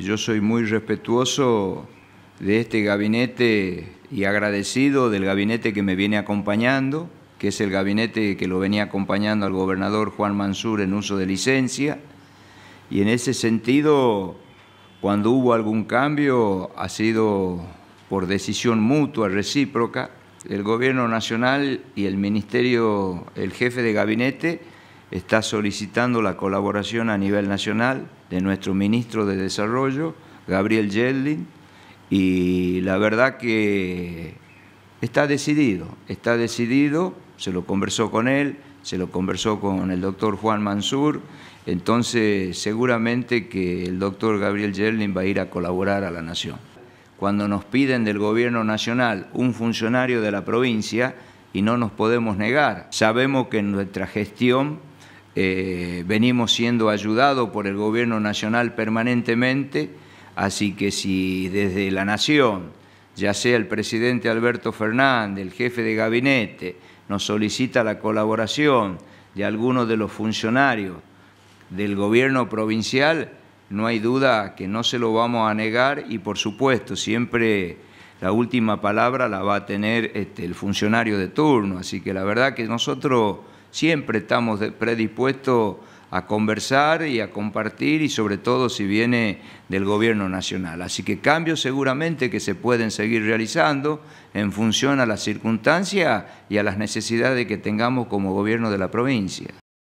Yo soy muy respetuoso de este gabinete y agradecido del gabinete que me viene acompañando, que es el gabinete que lo venía acompañando al gobernador Juan Mansur en uso de licencia. Y en ese sentido, cuando hubo algún cambio, ha sido por decisión mutua, recíproca, el gobierno nacional y el ministerio, el jefe de gabinete, está solicitando la colaboración a nivel nacional de nuestro ministro de Desarrollo, Gabriel Yellin, y la verdad que está decidido, está decidido, se lo conversó con él, se lo conversó con el doctor Juan Mansur, entonces seguramente que el doctor Gabriel Yeldin va a ir a colaborar a la nación. Cuando nos piden del gobierno nacional un funcionario de la provincia, y no nos podemos negar, sabemos que en nuestra gestión eh, venimos siendo ayudados por el gobierno nacional permanentemente, así que si desde la nación, ya sea el presidente Alberto Fernández, el jefe de gabinete, nos solicita la colaboración de algunos de los funcionarios del gobierno provincial, no hay duda que no se lo vamos a negar y por supuesto siempre la última palabra la va a tener este, el funcionario de turno, así que la verdad que nosotros siempre estamos predispuestos a conversar y a compartir y sobre todo si viene del gobierno nacional. Así que cambios seguramente que se pueden seguir realizando en función a las circunstancias y a las necesidades que tengamos como gobierno de la provincia.